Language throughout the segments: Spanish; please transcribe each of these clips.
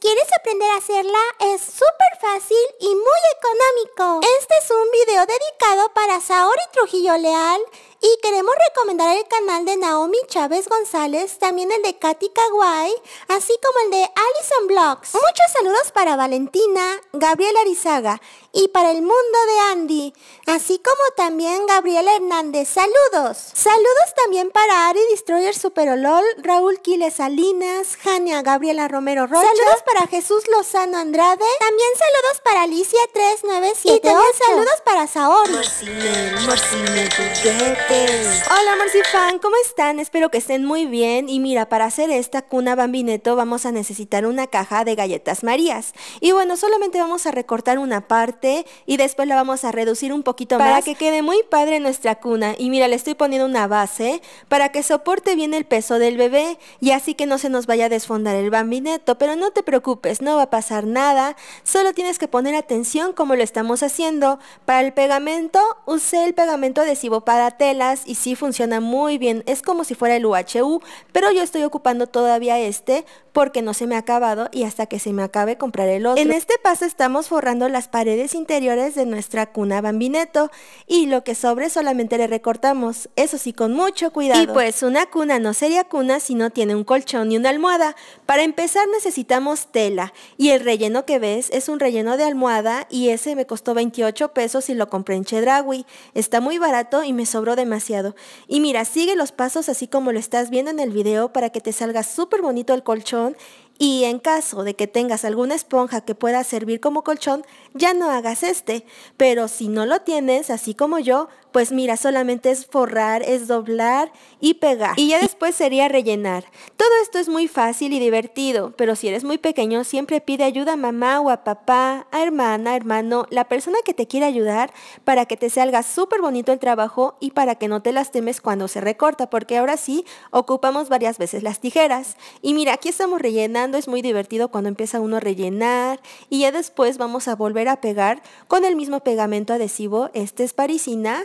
¿Quieres aprender a hacerla? Es súper fácil y muy económico. Este es un video dedicado para Saori Trujillo Leal y queremos recomendar el canal de Naomi Chávez González, también el de Katy Kawai, así como el de Allison Blogs. Muchos saludos para Valentina, Gabriela Arizaga y para el mundo de Andy, así como también Gabriela Hernández. Saludos. Saludos también para Ari Destroyer Superolol, Raúl Quiles Salinas, Jania Gabriela Romero Rocha. Saludos para Jesús Lozano Andrade. También saludos para Alicia 397. Y también saludos para Saori. Morcine, morcine, Hola Morcifan, ¿cómo están? Espero que estén muy bien. Y mira, para hacer esta cuna bambineto vamos a necesitar una caja de galletas Marías. Y bueno, solamente vamos a recortar una parte y después la vamos a reducir un poquito más. Para que quede muy padre nuestra cuna. Y mira, le estoy poniendo una base para que soporte bien el peso del bebé y así que no se nos vaya a desfondar el bambineto. Pero no te preocupes, no va a pasar nada. Solo tienes que poner atención como lo estamos haciendo. Para el pegamento, usé el pegamento adhesivo para telas y sí funciona muy bien. Es como si fuera el UHU, pero yo estoy ocupando todavía este porque no se me ha acabado y hasta que se me acabe comprar el otro. En este paso estamos forrando las paredes interiores de nuestra cuna bambineto y lo que sobre solamente le recortamos, eso sí con mucho cuidado. Y pues una cuna no sería cuna si no tiene un colchón y una almohada. Para empezar necesitamos tela y el relleno que ves es un relleno de almohada y ese me costó 28 pesos y lo compré en Chedrawi, Está muy barato y me sobró demasiado. Y mira, sigue los pasos así como lo estás viendo en el video para que te salga súper bonito el colchón y en caso de que tengas alguna esponja que pueda servir como colchón, ya no hagas este. Pero si no lo tienes, así como yo, pues mira, solamente es forrar, es doblar y pegar. Y ya después sería rellenar. Todo esto es muy fácil y divertido, pero si eres muy pequeño, siempre pide ayuda a mamá o a papá, a hermana, hermano, la persona que te quiere ayudar para que te salga súper bonito el trabajo y para que no te lastimes cuando se recorta, porque ahora sí ocupamos varias veces las tijeras. Y mira, aquí estamos rellenando, es muy divertido cuando empieza uno a rellenar y ya después vamos a volver a pegar con el mismo pegamento adhesivo, este es parisina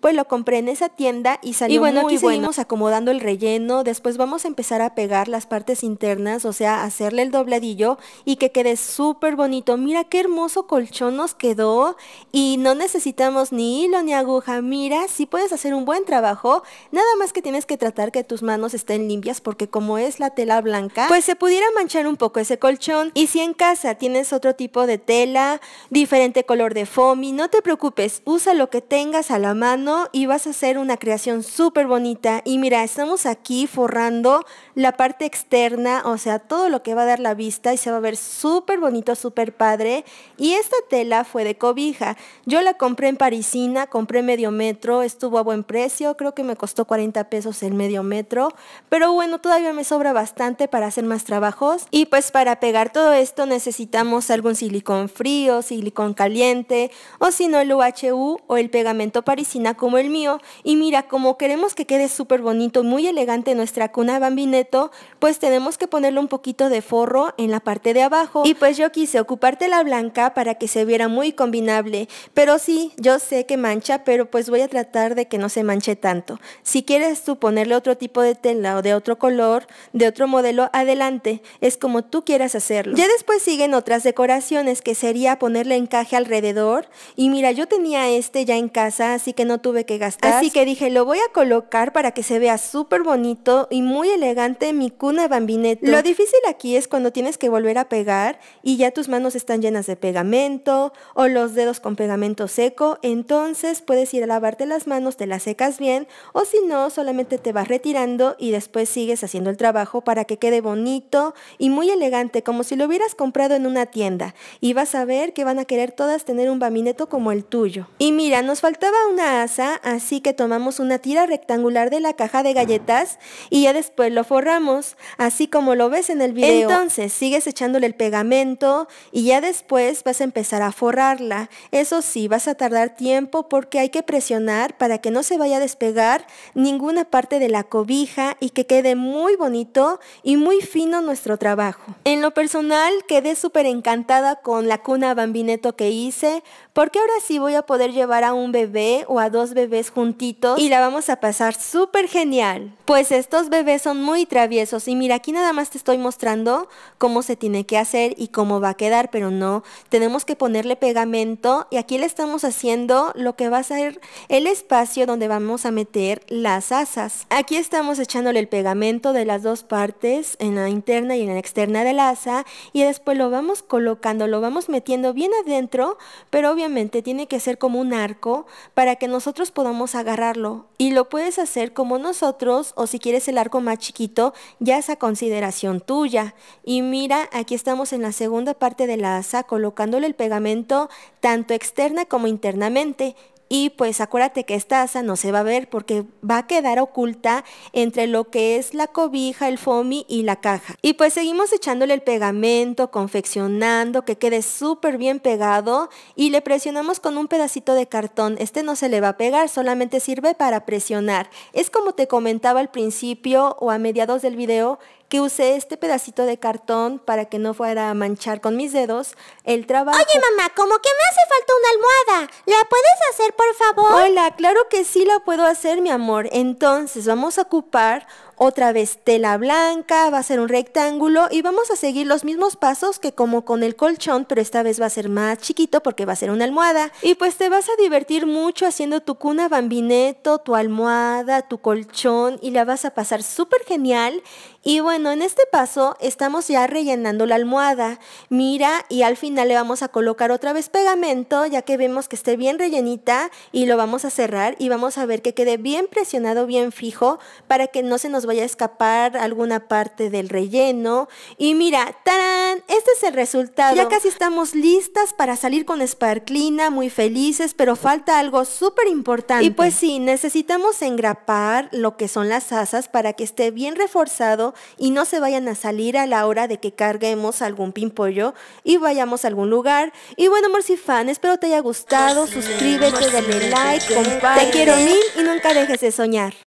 pues lo compré en esa tienda y salió y bueno, aquí seguimos acomodando el relleno, después vamos a empezar a pegar las partes internas, o sea, hacerle el dobladillo y que quede súper bonito. Mira qué hermoso colchón nos quedó y no necesitamos ni hilo ni aguja. Mira, si puedes hacer un buen trabajo, nada más que tienes que tratar que tus manos estén limpias porque como es la tela blanca, pues se pudiera manchar un poco ese colchón. Y si en casa tienes otro tipo de tela, diferente color de foamy, no te preocupes, usa lo que tengas a la mano y vas a hacer una creación súper bonita. Y mira, estamos aquí forrando la parte externa, o sea, todo lo que va a dar la vista y se va a ver súper bonito, súper padre. Y esta tela fue de cobija. Yo la compré en Parisina, compré medio metro, estuvo a buen precio, creo que me costó 40 pesos el medio metro. Pero bueno, todavía me sobra bastante para hacer más trabajos. Y pues para pegar todo esto necesitamos algún silicón frío, silicón caliente o si no el UHU o el pegamento parisina como el mío. Y mira, como queremos que quede súper bonito, muy elegante nuestra cuna bambineto, pues tenemos que ponerle un poquito de forro en la parte de abajo. Y pues yo quise ocuparte la blanca para que se viera muy combinable. Pero sí, yo sé que mancha, pero pues voy a tratar de que no se manche tanto. Si quieres tú ponerle otro tipo de tela o de otro color, de otro modelo, adelante. Es como tú quieras hacerlo. Ya después siguen otras decoraciones que sería ponerle encaje alrededor. Y mira, yo tenía este ya en casa, así que no tuve tuve que gastar. Así que dije, lo voy a colocar para que se vea súper bonito y muy elegante mi cuna bambineto. Lo difícil aquí es cuando tienes que volver a pegar y ya tus manos están llenas de pegamento o los dedos con pegamento seco, entonces puedes ir a lavarte las manos, te las secas bien o si no, solamente te vas retirando y después sigues haciendo el trabajo para que quede bonito y muy elegante, como si lo hubieras comprado en una tienda y vas a ver que van a querer todas tener un bambineto como el tuyo. Y mira, nos faltaba una así que tomamos una tira rectangular de la caja de galletas y ya después lo forramos, así como lo ves en el video. Entonces, sigues echándole el pegamento y ya después vas a empezar a forrarla. Eso sí, vas a tardar tiempo porque hay que presionar para que no se vaya a despegar ninguna parte de la cobija y que quede muy bonito y muy fino nuestro trabajo. En lo personal, quedé súper encantada con la cuna bambineto que hice porque ahora sí voy a poder llevar a un bebé o a dos bebés juntitos y la vamos a pasar súper genial. Pues estos bebés son muy traviesos y mira, aquí nada más te estoy mostrando cómo se tiene que hacer y cómo va a quedar, pero no, tenemos que ponerle pegamento y aquí le estamos haciendo lo que va a ser el espacio donde vamos a meter las asas. Aquí estamos echándole el pegamento de las dos partes, en la interna y en la externa de la asa y después lo vamos colocando, lo vamos metiendo bien adentro, pero obviamente tiene que ser como un arco para que nosotros podamos agarrarlo. Y lo puedes hacer como nosotros o si quieres el arco más chiquito, ya es a consideración tuya. Y mira, aquí estamos en la segunda parte de la asa colocándole el pegamento tanto externa como internamente y pues acuérdate que esta asa no se va a ver porque va a quedar oculta entre lo que es la cobija, el foamy y la caja. Y pues seguimos echándole el pegamento, confeccionando, que quede súper bien pegado y le presionamos con un pedacito de cartón. Este no se le va a pegar, solamente sirve para presionar. Es como te comentaba al principio o a mediados del video que usé este pedacito de cartón para que no fuera a manchar con mis dedos el trabajo. Oye, mamá, como que me hace falta una almohada. ¿La puedes hacer, por favor? Hola, claro que sí la puedo hacer, mi amor. Entonces, vamos a ocupar otra vez tela blanca, va a ser un rectángulo y vamos a seguir los mismos pasos que como con el colchón, pero esta vez va a ser más chiquito porque va a ser una almohada. Y pues te vas a divertir mucho haciendo tu cuna bambineto, tu almohada, tu colchón y la vas a pasar súper genial. Y bueno, en este paso estamos ya rellenando la almohada. Mira y al final le vamos a colocar otra vez pegamento ya que vemos que esté bien rellenita y lo vamos a cerrar y vamos a ver que quede bien presionado, bien fijo para que no se nos vaya a escapar alguna parte del relleno. Y mira, tan Este es el resultado. Ya casi estamos listas para salir con Sparklina, muy felices, pero falta algo súper importante. Y pues sí, necesitamos engrapar lo que son las asas para que esté bien reforzado y no se vayan a salir a la hora de que carguemos algún pimpollo y vayamos a algún lugar. Y bueno, fan, espero te haya gustado. Suscríbete, dale like, comparte. Te quiero mil y nunca dejes de soñar.